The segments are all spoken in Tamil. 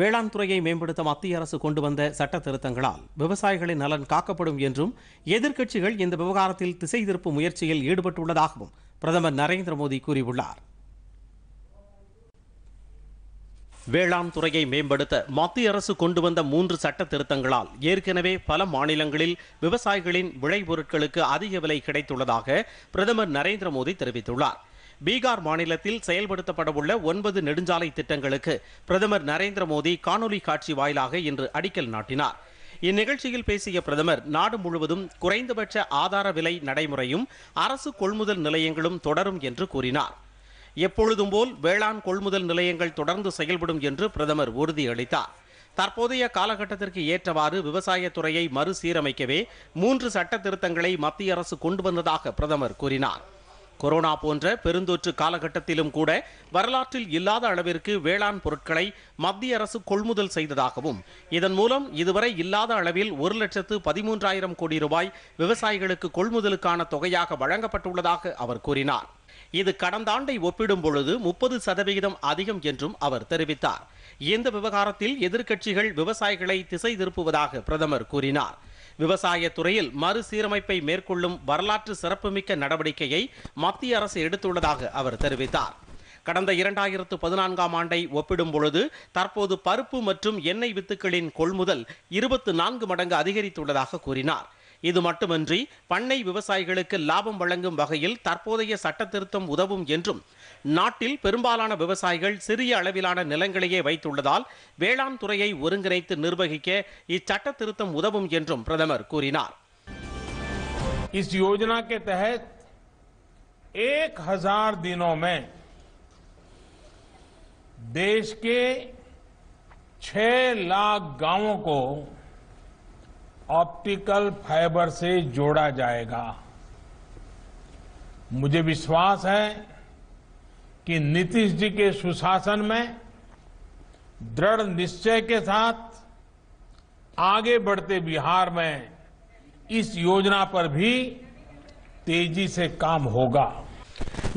வேளாண் துறையை மேம்படுத்த மத்திய அரசு கொண்டு வந்த சட்ட திருத்தங்களால் விவசாயிகளின் நலன் காக்கப்படும் என்றும் எதிர்க்கட்சிகள் இந்த விவகாரத்தில் திசை திருப்பும் முயற்சியில் ஈடுபட்டுள்ளதாகவும் பிரதமர் நரேந்திர மோடி கூறியுள்ளார் வேளாண் துறையை மேம்படுத்த மத்திய அரசு கொண்டு வந்த மூன்று சட்ட திருத்தங்களால் ஏற்கனவே பல மாநிலங்களில் விவசாயிகளின் விளைபொருட்களுக்கு அதிக விலை கிடைத்துள்ளதாக பிரதமர் நரேந்திர மோடி தெரிவித்துள்ளார் பீகார் மாநிலத்தில் செயல்படுத்தப்படவுள்ள ஒன்பது நெடுஞ்சாலை திட்டங்களுக்கு பிரதமர் நரேந்திர மோடி காணொலி காட்சி வாயிலாக இன்று அடிக்கல் நாட்டினார் இந்நிகழ்ச்சியில் பேசிய பிரதமர் நாடு முழுவதும் குறைந்தபட்ச ஆதார விலை நடைமுறையும் அரசு கொள்முதல் நிலையங்களும் தொடரும் என்று கூறினார் எப்பொழுதும் போல் வேளாண் கொள்முதல் நிலையங்கள் தொடர்ந்து செயல்படும் என்று பிரதமர் உறுதியளித்தார் தற்போதைய காலகட்டத்திற்கு ஏற்றவாறு விவசாயத் துறையை மறுசீரமைக்கவே மூன்று சட்ட திருத்தங்களை மத்திய அரசு கொண்டு வந்ததாக பிரதமர் கூறினார் கொரோனா போன்ற பெருந்தொற்று காலகட்டத்திலும் கூட வரலாற்றில் இல்லாத அளவிற்கு வேளாண் பொருட்களை மத்திய அரசு கொள்முதல் செய்ததாகவும் இதன் மூலம் இதுவரை இல்லாத அளவில் ஒரு லட்சத்து பதிமூன்றாயிரம் கோடி ரூபாய் விவசாயிகளுக்கு கொள்முதலுக்கான தொகையாக வழங்கப்பட்டுள்ளதாக அவர் கூறினார் இது கடந்த ஆண்டை ஒப்பிடும் பொழுது முப்பது சதவிகிதம் அதிகம் என்றும் அவர் தெரிவித்தார் இந்த விவகாரத்தில் எதிர்க்கட்சிகள் விவசாயிகளை திசை திருப்புவதாக பிரதமர் கூறினார் விவசாய துறையில் மறுசீரமைப்பை மேற்கொள்ளும் வரலாற்று சிறப்புமிக்க நடவடிக்கையை மத்திய அரசு எடுத்துள்ளதாக அவர் தெரிவித்தார் கடந்த இரண்டாயிரத்து பதினான்காம் ஆண்டை ஒப்பிடும் பொழுது தற்போது பருப்பு மற்றும் எண்ணெய் வித்துக்களின் கொள்முதல் இருபத்து நான்கு மடங்கு அதிகரித்துள்ளதாக கூறினார் இது மட்டுமின்றி பண்ணை விவசாயிகளுக்கு லாபம் வழங்கும் வகையில் தற்போதைய சட்டத்திருத்தம் உதவும் என்றும் நாட்டில் பெரும்பாலான விவசாயிகள் சிறிய அளவிலான நிலங்களையே வைத்துள்ளதால் வேளாண் துறையை ஒருங்கிணைத்து நிர்வகிக்க இச்சட்ட திருத்தம் உதவும் என்றும் பிரதமர் கூறினார் इस योजना के एक हजार दिनों में देश के छह लाख गांवों को ऑप्टिकल फाइबर से जोड़ा जाएगा मुझे विश्वास है कि नीतीश जी के सुशासन में दृढ़ निश्चय के साथ आगे बढ़ते बिहार में इस योजना पर भी तेजी से काम होगा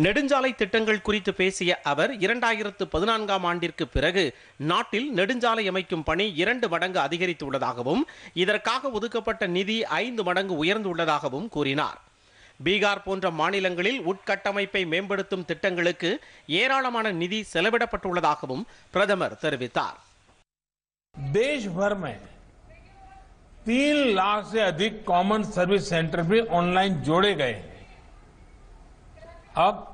நெடுஞ்சாலை திட்டங்கள் குறித்து பேசிய அவர் இரண்டாயிரத்து பதினான்காம் ஆண்டிற்கு பிறகு நாட்டில் நெடுஞ்சாலை அமைக்கும் பணி இரண்டு மடங்கு அதிகரித்துள்ளதாகவும் இதற்காக ஒதுக்கப்பட்ட நிதி ஐந்து மடங்கு உயர்ந்துள்ளதாகவும் கூறினார் பீகார் போன்ற மாநிலங்களில் உட்கட்டமைப்பை மேம்படுத்தும் திட்டங்களுக்கு ஏராளமான நிதி செலவிடப்பட்டுள்ளதாகவும் பிரதமர் தெரிவித்தார் देश भर में तीन लाख से अधिक कॉमन सर्विस सेंटर भी ऑनलाइन जोड़े गए हैं अब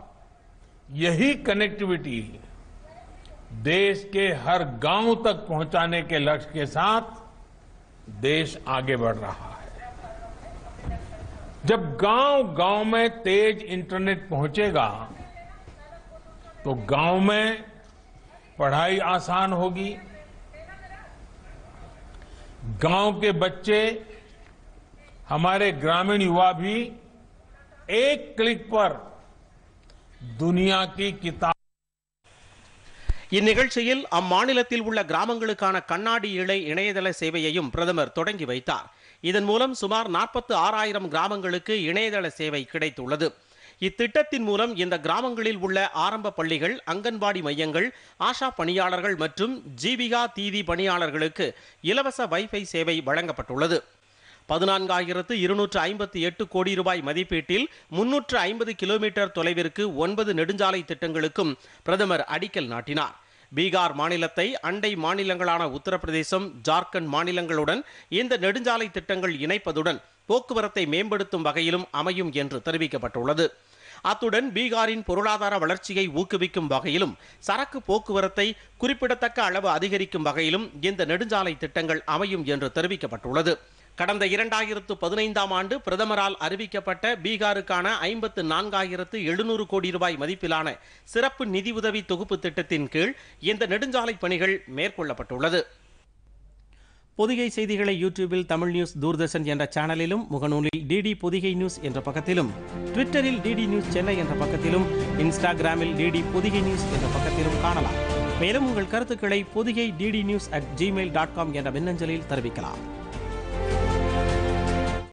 यही कनेक्टिविटी देश के हर गांव तक पहुंचाने के लक्ष्य के साथ देश आगे बढ़ रहा है जब गांव गांव में तेज इंटरनेट पहुंचेगा तो गांव में पढ़ाई आसान होगी गांव के बच्चे हमारे ग्रामीण युवा भी एक क्लिक पर துனியா கி கிதாப் இந்நிகழ்ச்சியில் அம்மாநிலத்தில் உள்ள கிராமங்களுக்கான கண்ணாடி இழை இணையதள சேவையையும் பிரதமர் தொடங்கி வைத்தார் இதன் மூலம் சுமார் நாற்பத்து ஆறாயிரம் கிராமங்களுக்கு இணையதள சேவை கிடைத்துள்ளது இத்திட்டத்தின் மூலம் இந்த கிராமங்களில் உள்ள ஆரம்ப பள்ளிகள் அங்கன்வாடி மையங்கள் ஆஷா பணியாளர்கள் மற்றும் ஜீவிகா தீதி பணியாளர்களுக்கு இலவச வைஃபை சேவை வழங்கப்பட்டுள்ளது பதினான்காயிரத்து இருநூற்று ஐம்பத்தி எட்டு கோடி ரூபாய் மதிப்பீட்டில் முன்னூற்று ஐம்பது கிலோமீட்டர் தொலைவிற்கு ஒன்பது நெடுஞ்சாலை திட்டங்களுக்கும் பிரதமர் அடிக்கல் நாட்டினார் பீகார் மாநிலத்தை அண்டை மாநிலங்களான உத்தரப்பிரதேசம் ஜார்க்கண்ட் மாநிலங்களுடன் இந்த நெடுஞ்சாலை திட்டங்கள் இணைப்பதுடன் போக்குவரத்தை மேம்படுத்தும் வகையிலும் அமையும் என்று தெரிவிக்கப்பட்டுள்ளது அத்துடன் பீகாரின் பொருளாதார வளர்ச்சியை ஊக்குவிக்கும் வகையிலும் சரக்கு போக்குவரத்தை குறிப்பிடத்தக்க அளவு அதிகரிக்கும் வகையிலும் இந்த நெடுஞ்சாலை திட்டங்கள் அமையும் என்று தெரிவிக்கப்பட்டுள்ளது கடந்த இரண்டாயிரத்து பதினைந்தாம் ஆண்டு பிரதமரால் அறிவிக்கப்பட்ட பீகாருக்கான ஐம்பத்து நான்காயிரத்து எழுநூறு கோடி ரூபாய் மதிப்பிலான சிறப்பு நிதியுதவி தொகுப்பு திட்டத்தின் கீழ் இந்த நெடுஞ்சாலை பணிகள் மேற்கொள்ளப்பட்டுள்ளது பொதிகை செய்திகளை யூடியூபில் தமிழ் நியூஸ் தூர்தர்ஷன் என்ற சேனலிலும் முகநூலில் டிடி பொதிகை நியூஸ் என்ற பக்கத்திலும் ட்விட்டரில் டிடி நியூஸ் சென்னை என்ற பக்கத்திலும் இன்ஸ்டாகிராமில் டிடி பொதிகை நியூஸ் என்ற பக்கத்திலும் காணலாம் மேலும் உங்கள் கருத்துக்களை Podhigai DD news at Gmail dot com என்ற மின்னஞ்சலில் தெரிவிக்கலாம்